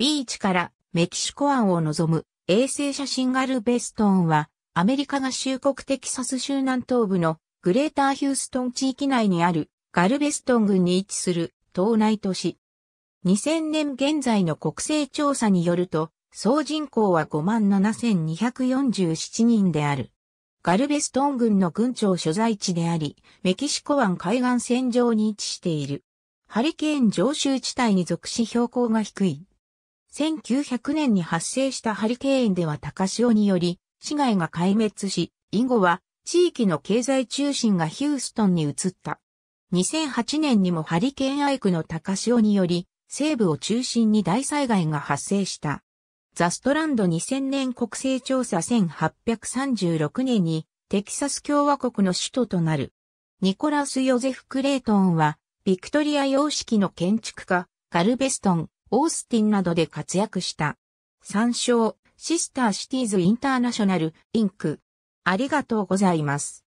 ビーチからメキシコ湾を望む衛星写真ガルベストンは、アメリカ合衆国テキサス州南東部のグレーターヒューストン地域内にあるガルベストン郡に位置する島内都市。2000年現在の国勢調査によると、総人口は57,247人である。ガルベストン郡の郡庁所在地であり、メキシコ湾海岸線上に位置している。ハリケーン上州地帯に属し標高が低い。1900年に発生したハリケーンでは高潮により、市街が壊滅し、以後は地域の経済中心がヒューストンに移った。2008年にもハリケーンアイクの高潮により、西部を中心に大災害が発生した。ザストランド2000年国勢調査1836年にテキサス共和国の首都となる。ニコラス・ヨゼフ・クレイトンは、ビクトリア様式の建築家、ガルベストン、オースティンなどで活躍した。参照、シスターシティーズインターナショナル、インク。ありがとうございます。